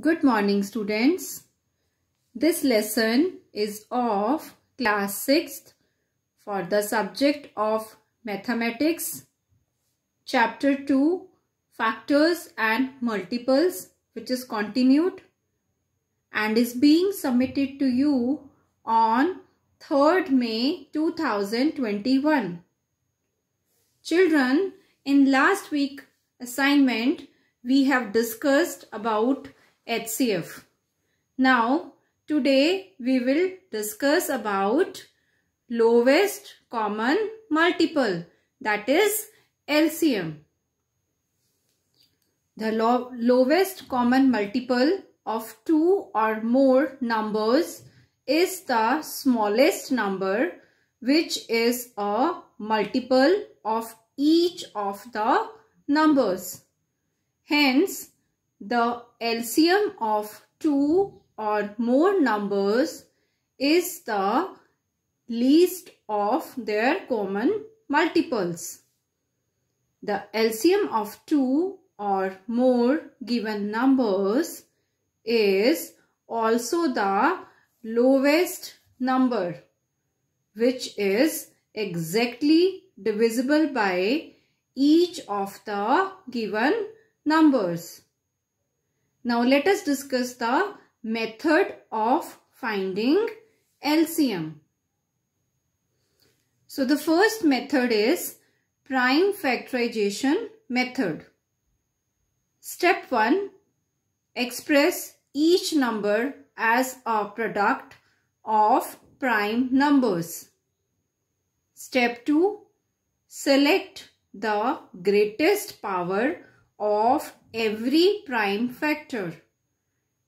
Good morning students. This lesson is of class 6th for the subject of mathematics chapter 2 factors and multiples which is continued and is being submitted to you on 3rd May 2021. Children, in last week assignment we have discussed about HCF. Now, today we will discuss about lowest common multiple that is LCM. The low lowest common multiple of two or more numbers is the smallest number which is a multiple of each of the numbers. Hence, the LCM of two or more numbers is the least of their common multiples. The LCM of two or more given numbers is also the lowest number which is exactly divisible by each of the given numbers. Now let us discuss the method of finding LCM. So the first method is prime factorization method. Step 1. Express each number as a product of prime numbers. Step 2. Select the greatest power of every prime factor.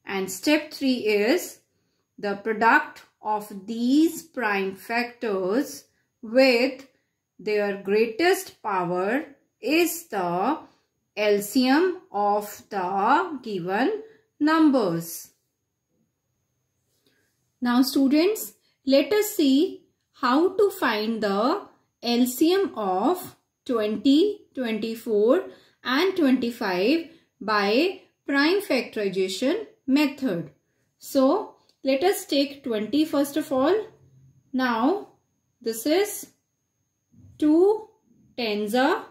And step 3 is the product of these prime factors with their greatest power is the LCM of the given numbers. Now students, let us see how to find the LCM of 20, 24 and 25 by prime factorization method. So, let us take 20 first of all. Now, this is 2 tens are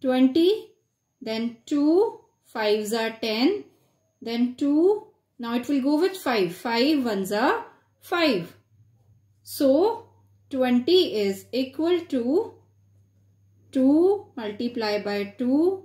20, then 2 fives are 10, then 2, now it will go with 5, 5 ones are 5. So, 20 is equal to 2 multiplied by 2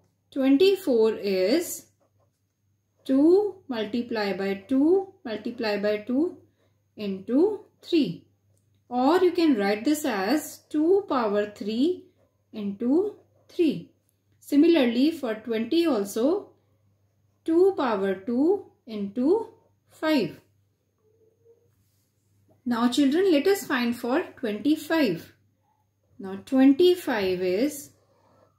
24 is 2 multiply by 2 multiply by 2 into 3 or you can write this as 2 power 3 into 3. Similarly for 20 also 2 power 2 into 5. Now children let us find for 25. Now 25 is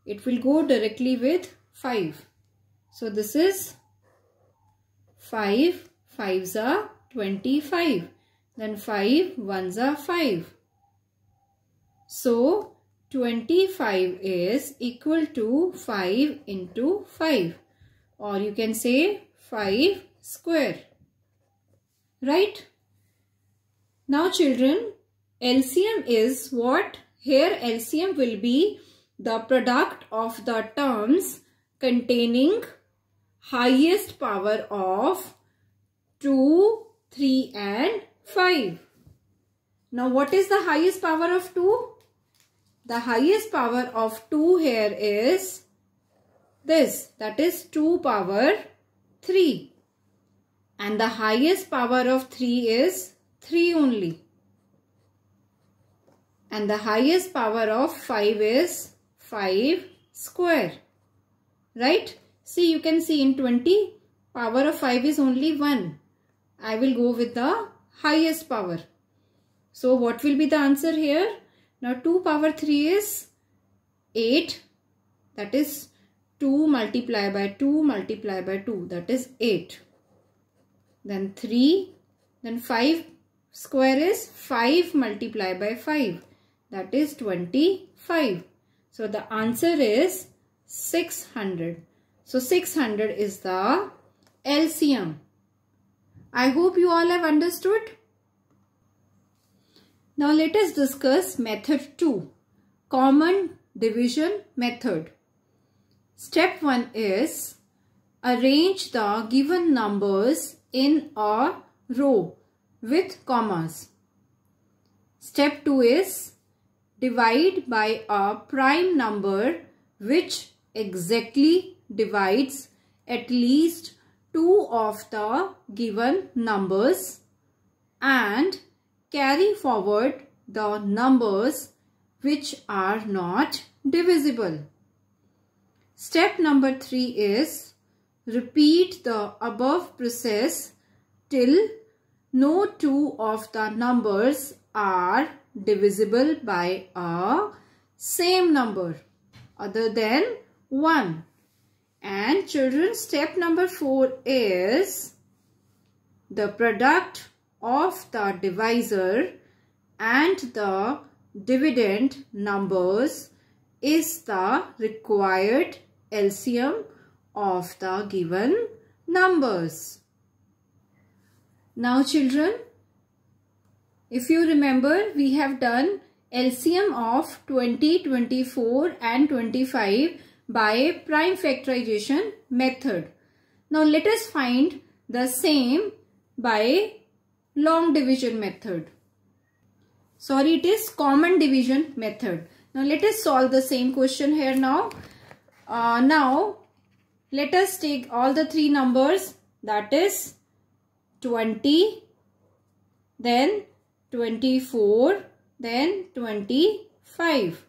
it will go directly with 5. So this is 5. are 25. Then 5 are 5. So 25 is equal to 5 into 5 or you can say 5 square. Right? Now children, LCM is what? Here LCM will be the product of the terms containing highest power of 2, 3 and 5. Now what is the highest power of 2? The highest power of 2 here is this that is 2 power 3 and the highest power of 3 is 3 only and the highest power of 5 is 5 square right see you can see in 20 power of 5 is only 1 I will go with the highest power so what will be the answer here now 2 power 3 is 8 that is 2 multiply by 2 multiply by 2 that is 8 then 3 then 5 square is 5 multiply by 5 that is 25 so the answer is 600. So 600 is the LCM. I hope you all have understood. Now let us discuss method 2. Common division method. Step 1 is arrange the given numbers in a row with commas. Step 2 is divide by a prime number which exactly divides at least two of the given numbers and carry forward the numbers which are not divisible. Step number 3 is repeat the above process till no two of the numbers are divisible by a same number other than 1. And children step number 4 is the product of the divisor and the dividend numbers is the required LCM of the given numbers. Now children, if you remember, we have done LCM of 20, 24 and 25 by prime factorization method. Now let us find the same by long division method. Sorry, it is common division method. Now let us solve the same question here now. Uh, now let us take all the three numbers that is 20, then 24, then 25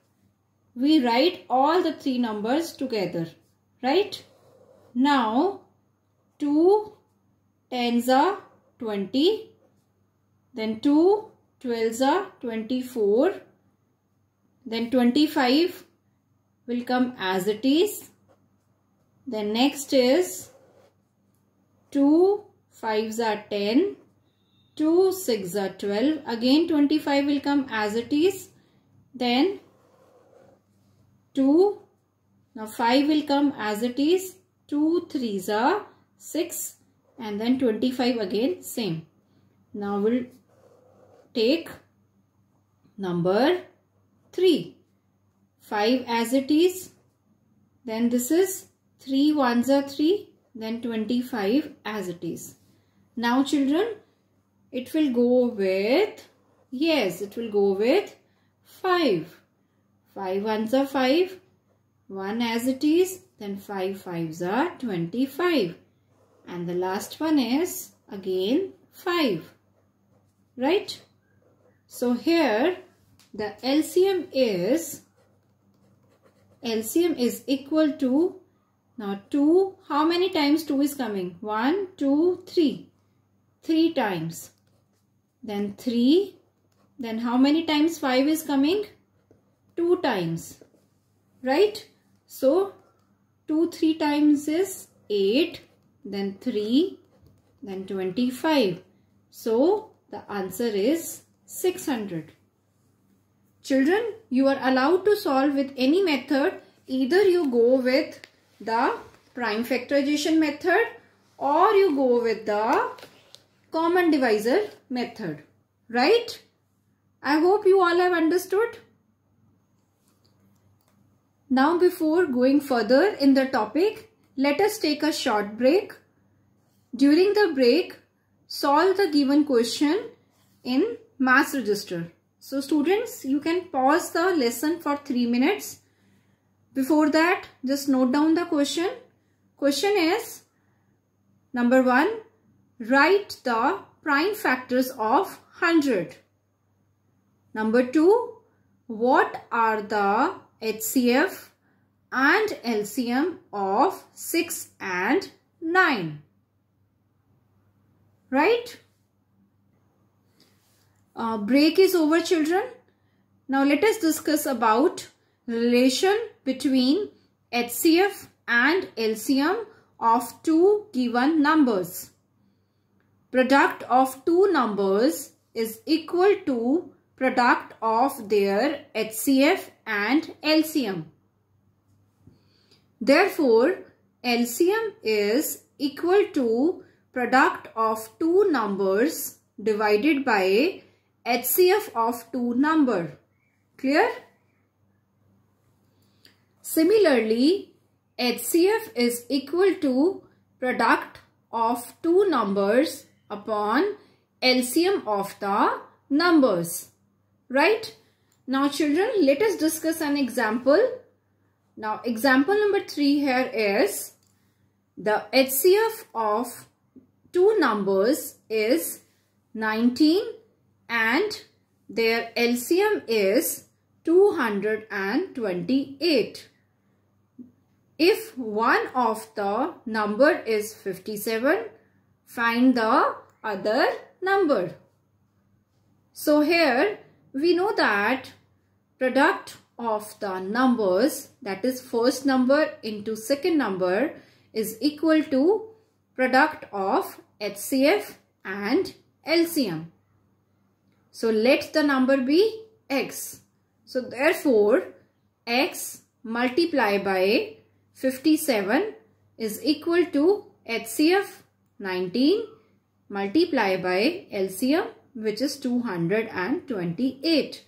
we write all the three numbers together, right? Now, 2 tens are 20, then 2 twelves are 24, then 25 will come as it is, then next is 2 fives are 10, 2 6 are 12, again 25 will come as it is, then 2. Now 5 will come as it is. 2 3s are 6 and then 25 again same. Now we'll take number 3. 5 as it is. Then this is 3 1s are 3. Then 25 as it is. Now children, it will go with, yes, it will go with 5. 5 ones are 5. 1 as it is. Then 5 fives are 25. And the last one is again 5. Right? So here the LCM is LCM is equal to now 2 how many times 2 is coming 1 2 3 3 times then 3 then how many times 5 is coming 2 times, right? So, 2 3 times is 8, then 3, then 25. So, the answer is 600. Children, you are allowed to solve with any method. Either you go with the prime factorization method or you go with the common divisor method. Right? I hope you all have understood. Now before going further in the topic, let us take a short break. During the break, solve the given question in mass register. So students, you can pause the lesson for 3 minutes. Before that, just note down the question. Question is, number 1, write the prime factors of 100. Number 2, what are the HCF and LCM of 6 and 9. Right? Uh, break is over children. Now let us discuss about relation between HCF and LCM of two given numbers. Product of two numbers is equal to product of their HCF and LCM. Therefore, LCM is equal to product of two numbers divided by HCF of two number. Clear? Similarly, HCF is equal to product of two numbers upon LCM of the numbers. Right? Now children, let us discuss an example. Now example number 3 here is the HCF of two numbers is 19 and their LCM is 228. If one of the number is 57, find the other number. So here we know that product of the numbers that is first number into second number is equal to product of HCF and LCM. So let the number be x. So therefore x multiplied by 57 is equal to HCF 19 multiplied by LCM which is 228.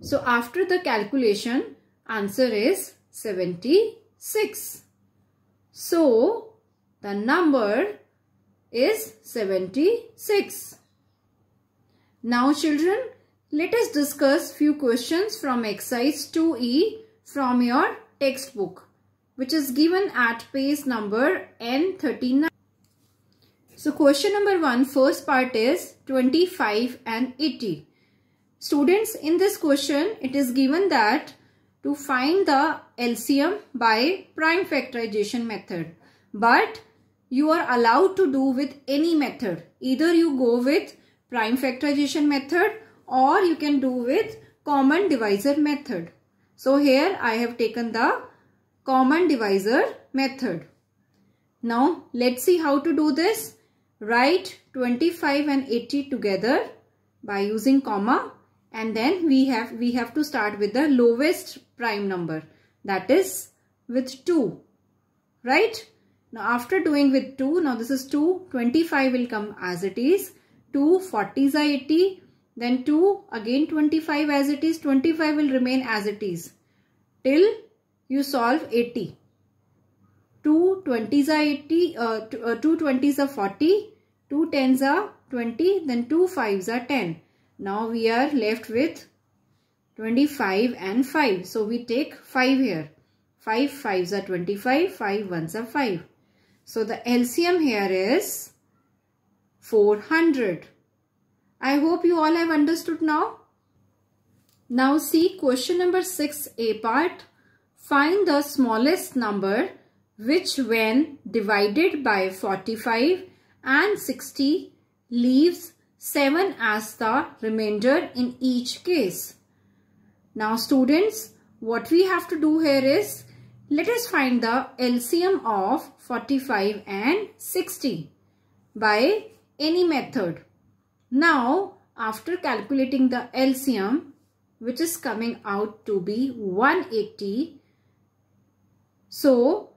So after the calculation, answer is 76. So the number is 76. Now children, let us discuss few questions from exercise 2E from your textbook which is given at page number N39. So question number one, first part is 25 and 80. Students, in this question, it is given that to find the LCM by prime factorization method. But you are allowed to do with any method. Either you go with prime factorization method or you can do with common divisor method. So here I have taken the common divisor method. Now let's see how to do this. Write 25 and 80 together by using comma and then we have we have to start with the lowest prime number that is with 2 right now after doing with 2 now this is 2 25 will come as it is 2 40s are 80 then 2 again 25 as it is 25 will remain as it is till you solve 80 2 20s are 80, uh, two, uh, 2 20s are 40, 2 10s are 20, then 2 5s are 10. Now we are left with 25 and 5. So we take 5 here. 5 5s are 25, 5 1s are 5. So the LCM here is 400. I hope you all have understood now. Now see question number 6a part. Find the smallest number which when divided by 45 and 60 leaves 7 as the remainder in each case. Now students, what we have to do here is, let us find the LCM of 45 and 60 by any method. Now, after calculating the LCM, which is coming out to be 180, so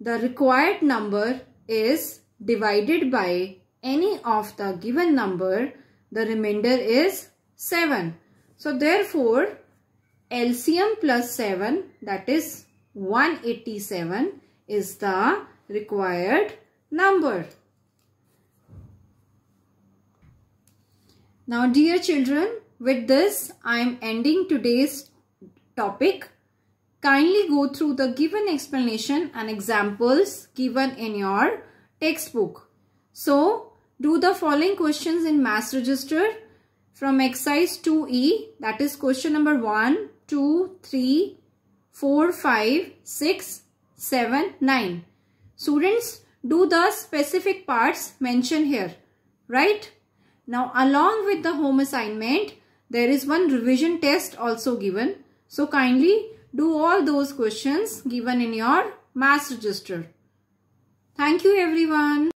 the required number is divided by any of the given number, the remainder is 7. So therefore, LCM plus 7 that is 187 is the required number. Now dear children, with this I am ending today's topic Kindly go through the given explanation and examples given in your textbook. So, do the following questions in mass register from exercise 2E that is question number 1, 2, 3, 4, 5, 6, 7, 9. Students, do the specific parts mentioned here, right? Now, along with the home assignment, there is one revision test also given. So, kindly do all those questions given in your mass register. Thank you everyone.